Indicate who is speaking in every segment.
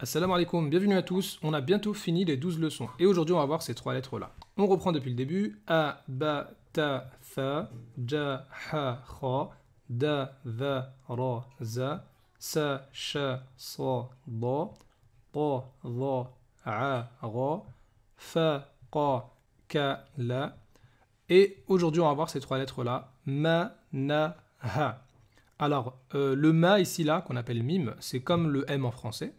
Speaker 1: Assalamu alaikum, bienvenue à tous. On a bientôt fini les douze leçons. Et aujourd'hui, on va voir ces trois lettres-là. On reprend depuis le début. A, ba, ta, Et aujourd'hui, on va voir ces trois lettres-là. Ma, na, ha. Alors, euh, le ma ici là, qu'on appelle mime, c'est comme le m en français.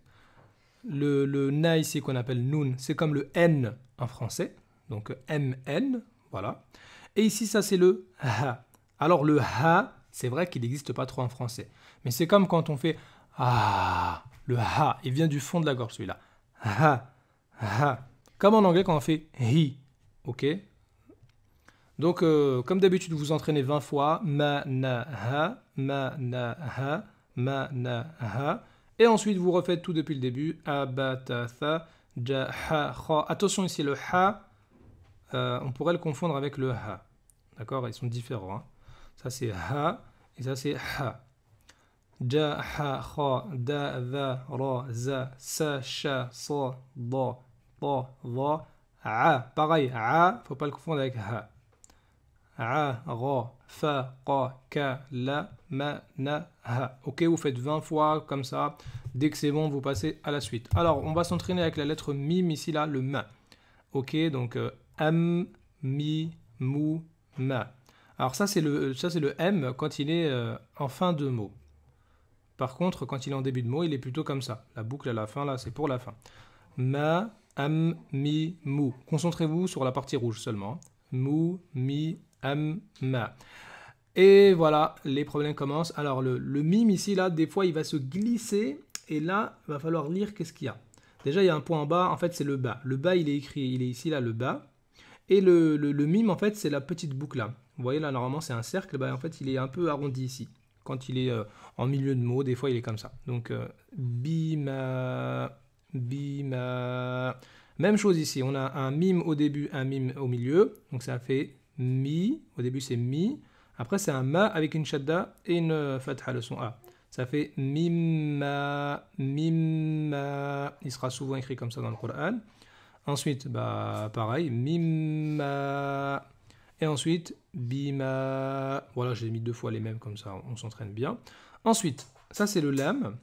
Speaker 1: Le, na ici qu'on appelle noun, c'est comme le n en français. Donc mn, voilà. Et ici, ça c'est le ha. Alors le ha, c'est vrai qu'il n'existe pas trop en français. Mais c'est comme quand on fait ah, le ha, il vient du fond de la gorge celui-là. Ha, ha. Comme en anglais quand on fait hi, ok donc, euh, comme d'habitude, vous entraînez 20 fois. Ma, na, ha. Et ensuite, vous refaites tout depuis le début. Abatatha, ha, Attention ici, le ha, euh, on pourrait le confondre avec le ha. D'accord Ils sont différents. Hein. Ça, c'est ha. Et ça, c'est ha. ha, da, va, ra, za, sa, sha, sa, da, a. Pareil, a, faut pas le confondre avec ha. A, Fa, Ra, Ka, La, Ma, Na, Ha. Ok, vous faites 20 fois comme ça. Dès que c'est bon, vous passez à la suite. Alors, on va s'entraîner avec la lettre mim ici, là, le ma. Ok, donc euh, M Mi, Mou, Ma. Alors ça, c'est le, ça, c'est le M quand il est euh, en fin de mot. Par contre, quand il est en début de mot, il est plutôt comme ça. La boucle à la fin, là, c'est pour la fin. Ma, am, mi, mou. Concentrez-vous sur la partie rouge seulement. Hein. Mou, mi, et voilà, les problèmes commencent. Alors le, mime ici, là, des fois, il va se glisser. Et là, il va falloir lire qu'est-ce qu'il y a. Déjà, il y a un point en bas. En fait, c'est le bas. Le bas, il est écrit. Il est ici, là, le bas. Et le, mime, en fait, c'est la petite boucle là. Vous voyez, là, normalement, c'est un cercle. Bah, en fait, il est un peu arrondi ici. Quand il est euh, en milieu de mot, des fois, il est comme ça. Donc, bim euh, Bim Même chose ici. On a un mime au début, un mime au milieu. Donc, ça fait mi, au début c'est mi, après c'est un ma avec une shadda et une euh, fatha, le son A. Ça fait mimma, mimma, il sera souvent écrit comme ça dans le Coran. Ensuite, bah, pareil, mimma, et ensuite bima, voilà j'ai mis deux fois les mêmes comme ça, on, s'entraîne bien. Ensuite, ça c'est le lam,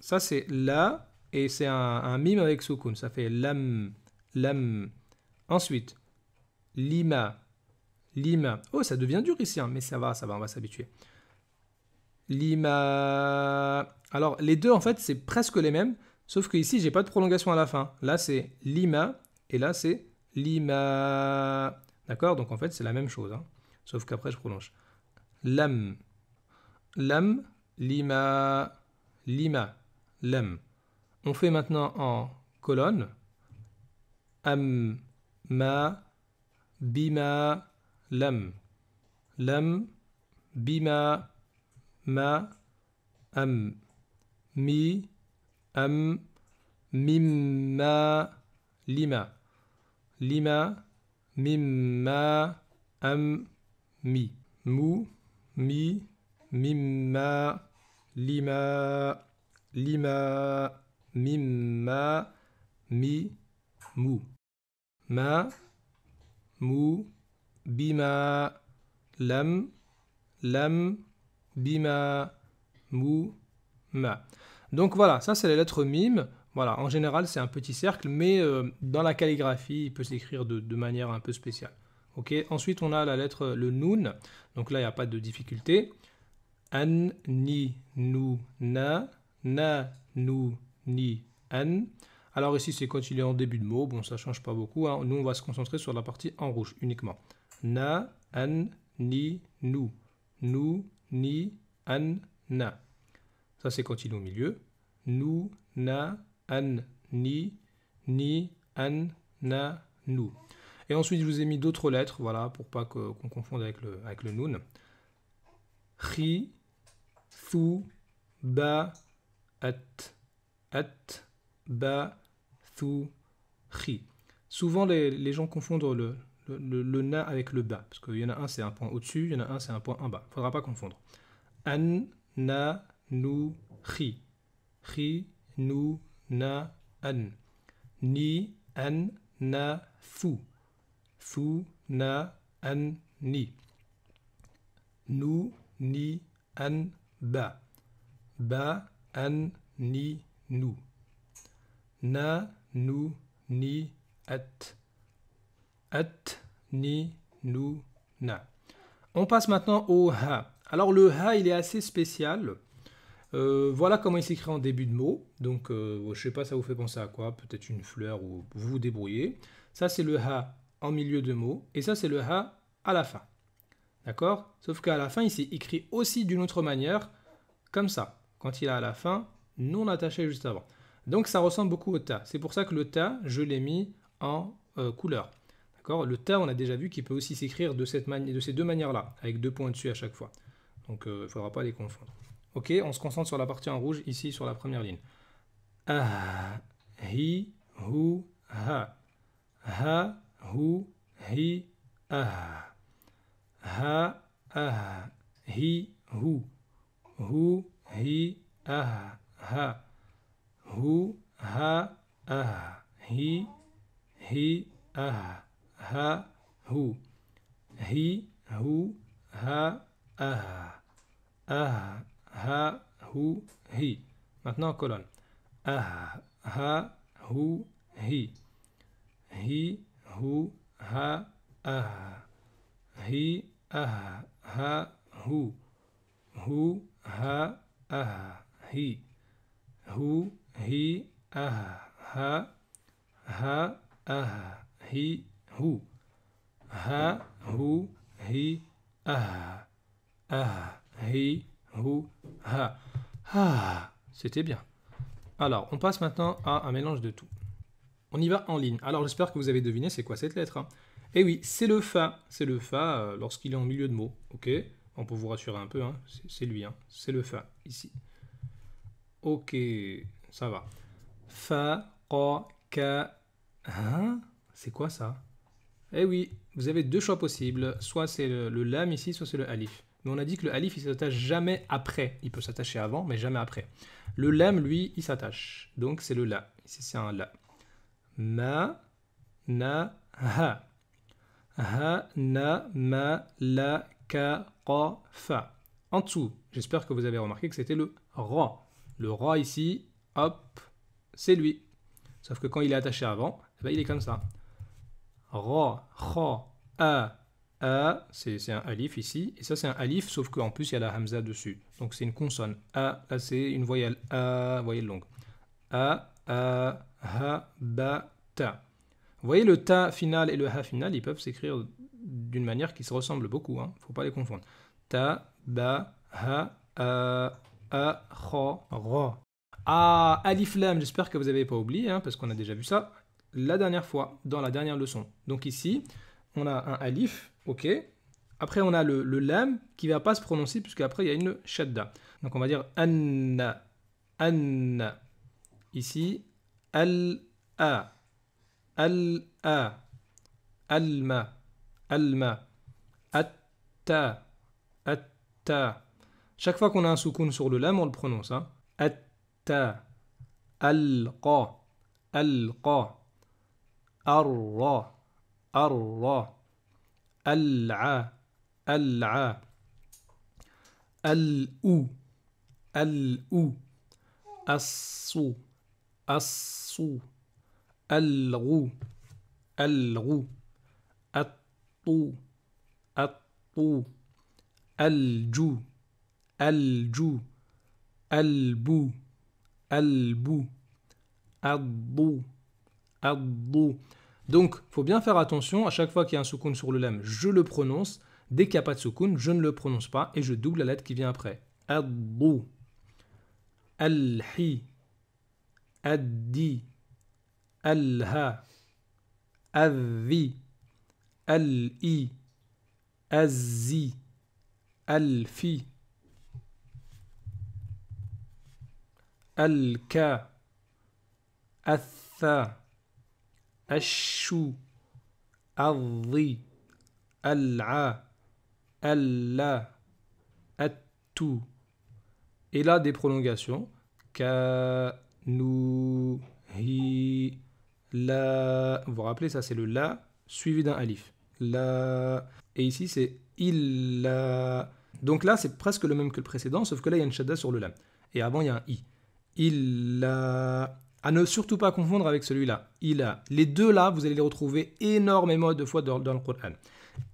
Speaker 1: ça c'est la, et c'est un, un, mime avec soukoun, ça fait lam, lam. Ensuite, lima, Lima. Oh, ça devient dur ici, hein, mais ça va, ça va, on va s'habituer. Lima. Euh, alors, les deux, en fait, c'est presque les mêmes, sauf que ici, j'ai pas de prolongation à la fin. Là, c'est Lima, et là, c'est Lima. D'accord Donc, en fait, c'est la même chose, hein, sauf qu'après, je prolonge. Lam. Lam, Lima, Lima, Lam. On fait maintenant en colonne. Am, ma, bima, Lem, lem, bima, ma, am, mi, am, mimma, lima, lima, mimma, am, mi, mu, mi, mimma, lima, lima, mimma, mi, mu, ma, mu bima lam lam bima mou ma. Donc voilà, ça c'est les lettres mimes. Voilà, en général c'est un petit cercle, mais euh, dans la calligraphie il peut s'écrire de, manière un peu spéciale. Ok, ensuite on a la lettre le noun, donc là il n'y a pas de difficulté. An ni nou na na nou ni an. Alors ici c'est quand il est en début de mot, bon ça change pas beaucoup. Hein. Nous on va se concentrer sur la partie en rouge uniquement na, an, ni, nous. Nous, ni, an, na. Ça, c'est quand il est au milieu. Nous, na, an, ni, ni, an, na, nous. Et ensuite, je vous ai mis d'autres lettres, voilà, pour pas qu'on confonde avec le, avec le noun. Ri, thu, ba, at, at, ba, thu, ri. Souvent, les, les gens confondent le, le, na avec le ba, parce qu'il y en a un c'est un point au-dessus, il y en a un c'est un point en bas. Faudra pas confondre. An, na, nu, ri. Ri, nu, na, an. Ni, an, na, fou fou na, an, ni. Nu, ni, an, ba. Ba, an, ni, nu. Na, nu, ni, at. At, ni, nous, na. On passe maintenant au ha. Alors le ha, il est assez spécial. Euh, voilà comment il s'écrit en début de mot. Donc, euh, je ne sais pas, ça vous fait penser à quoi Peut-être une fleur ou vous vous débrouillez. Ça, c'est le ha en milieu de mot. Et ça, c'est le ha à la fin. D'accord Sauf qu'à la fin, il s'écrit écrit aussi d'une autre manière, comme ça. Quand il a à la fin, non attaché juste avant. Donc, ça ressemble beaucoup au ta. C'est pour ça que le ta, je l'ai mis en euh, couleur. Le ta » on a déjà vu qu'il peut aussi s'écrire de, ces deux manières-là, avec deux points dessus à chaque fois. Donc euh, il ne faudra pas les confondre. Ok, on se concentre sur la partie en rouge, ici sur la première ligne. Ah, hi, hu, ha. Ha, hu, hi, ah. ah, hi, hi, ah, ha. ha, ah, hi, hi, ah. ها هو هي هو ها أه أه ها هو هي maintenant colonne أه ها هو هي هي هو ها أه هي أه ها هو هو ها أه هي هو هي أه ها ها أه هي ah ah ha c'était bien alors on passe maintenant à un mélange de tout on y va en ligne alors j'espère que vous avez deviné c'est quoi cette lettre hein. Eh oui c'est le fa c'est le fa euh, lorsqu'il est en milieu de mot ok on peut vous rassurer un peu hein. c'est lui hein. c'est le fa ici ok ça va fa qa ka hein c'est quoi ça eh oui, vous avez deux choix possibles. Soit c'est le, lame lam ici, soit c'est le alif. Mais on a dit que le alif, il s'attache jamais après. Il peut s'attacher avant, mais jamais après. Le lam, lui, il s'attache. Donc c'est le la. Ici, c'est un la. Ma, na, ha. Ha, na, ma, la, ka, ra, fa. En dessous, j'espère que vous avez remarqué que c'était le ra. Le ra ici, hop, c'est lui. Sauf que quand il est attaché avant, eh ben, il est comme ça ra, a, a, c'est un alif ici, et ça c'est un alif, sauf qu'en plus il y a la hamza dessus. Donc c'est une consonne. A, c'est une voyelle, a, voyelle longue. A, a, ha, ba, ta. Vous voyez le ta final et le ha final, ils peuvent s'écrire d'une manière qui se ressemble beaucoup, ne hein. faut pas les confondre. Ta, ba, ha, a, a, ra, Ah, alif lam, j'espère que vous n'avez pas oublié, hein, parce qu'on a déjà vu ça la dernière fois, dans la dernière leçon. Donc ici, on a un alif, ok. Après, on a le, le lam qui ne va pas se prononcer puisqu'après, il y a une shadda. Donc on va dire anna, anna. Ici, al-a, al-a, al-ma, al-ma, at-ta, at-ta. Chaque fois qu'on a un soukoun sur le lam, on le prononce. Hein. At-ta, al al-qa. الر الر الع الع الأو الأو الصو الصو الغو الغو الطو الطو الجو الجو البو البو الضو Donc, Donc, faut bien faire attention, à chaque fois qu'il y a un soukoun sur le lem, je le prononce. Dès qu'il n'y a pas de soukoun, je ne le prononce pas et je double la lettre qui vient après. ad Al-hi. ad Al-ha. al et là des prolongations la vous vous rappelez ça c'est le la suivi d'un alif la et ici c'est il la donc là c'est presque le même que le précédent sauf que là il y a une shada sur le la ». et avant il y a un i il la à ne surtout pas confondre avec celui-là. Il a. Les deux là, vous allez les retrouver énormément de fois dans, le Coran.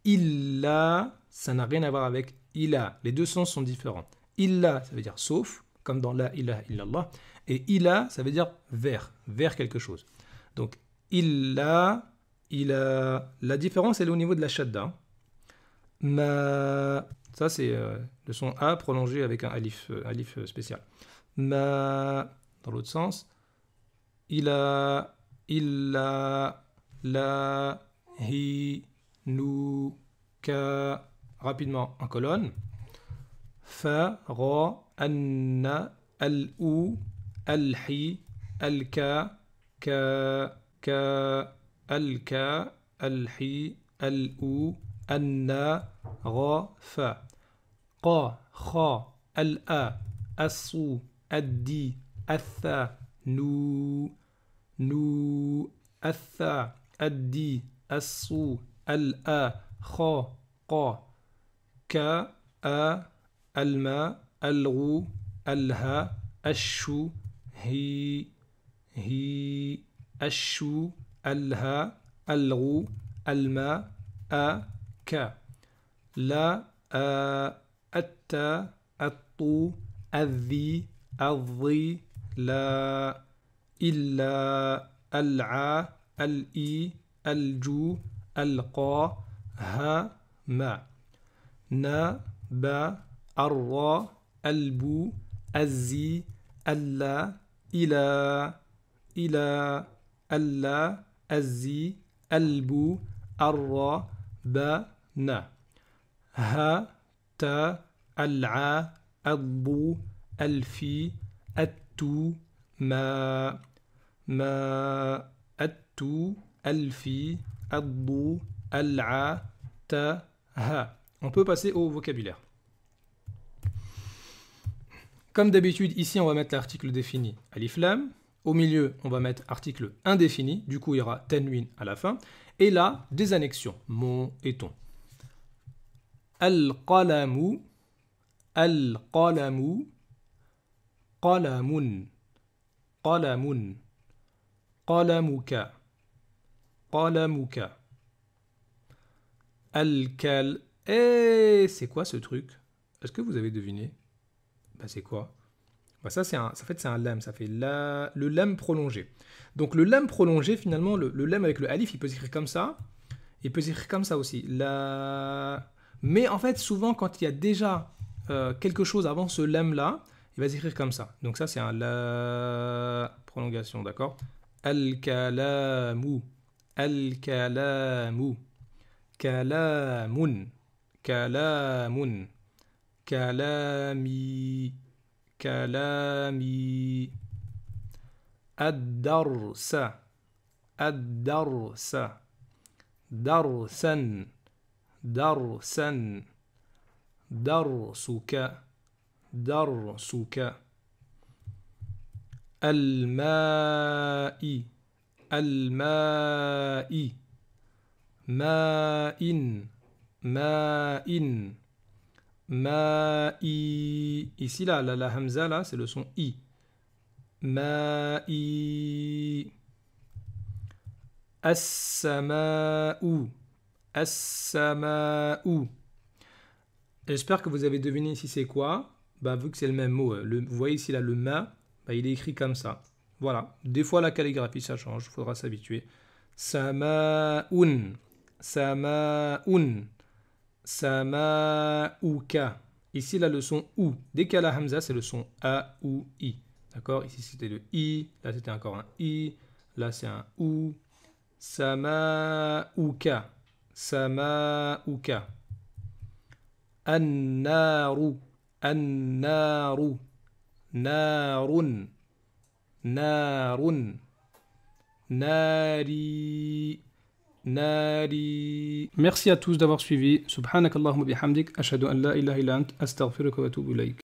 Speaker 1: Il a, ça n'a rien à voir avec il a. Les deux sens sont différents. Il a, ça veut dire sauf, comme dans la a, illallah. Et il a, ça veut dire vers, vers quelque chose. Donc, il a, il a. La différence, elle est au niveau de la shadda. Ma. Ça, c'est euh, le son A prolongé avec un alif, euh, alif euh, spécial. Ma. Dans l'autre sens ila Illa la hi nous ka rapidement en colonne fa ra anna al ou al hi al ka ka ka al ka al hi al ou anna ra fa qa kha al a asu ad di atha nu نو الثا الدي الصو الآ خا قا كا آ الماء الغو الها الشو هي هي الشو الها الغو الماء أ ك لا أ التا الطو الذي الظي لا إلا الع الإي الجو القا ها ما نا با الرا البو الزي اللا إلى إلى اللا الزي البو الرا با نا ها تا العا الضو الفي التو ما ما alfi ألفي ala ta ha On peut passer au vocabulaire. Comme d'habitude, ici on va mettre l'article défini alif lam. Au milieu, on va mettre article indéfini. Du coup, il y aura tanwin à la fin. Et là, des annexions. Mon et ton. Al-qalamu. Al-qalamu. Qalamun. Qalamun. قلمك قلمك alkal. Eh, c'est quoi ce truc Est-ce que vous avez deviné bah, c'est quoi Bah ça, c'est un, ça fait, c'est un l'am. ça fait la, le l'am prolongé. Donc le l'am prolongé, finalement, le, le avec le alif, il peut s'écrire comme ça, il peut s'écrire comme ça aussi. La... Mais en fait, souvent, quand il y a déjà euh, quelque chose avant ce l'am là il va s'écrire comme ça. Donc ça, c'est un la prolongation, d'accord الكلام الكلام كلام كلام كلامي كلامي الدرس الدرس درسا درسا درسك درسك الماء الماء ماء ماء ma Ici, là, la, la hamza, là, c'est le son i. ماء as ou as ou J'espère que vous avez deviné si c'est quoi. Bah, vu que c'est le même mot, euh, le, vous voyez ici là le ma, bah, il est écrit comme ça. Voilà. Des fois, la calligraphie, ça change. Il faudra s'habituer. Sama'un. Sama'un. Sama'uka. Ici, la leçon ou. Dès qu'il a hamza, c'est le son a ou i. D'accord Ici, c'était le i. Là, c'était encore un i. Là, c'est un ou. Sama'uka. Sama'uka. anarou naru نار نار ناري ناري Merci à tous d'avoir suivi. سبحانك اللهم وبحمدك أشهد أن لا إله إلا أنت أستغفرك وأتوب إليك.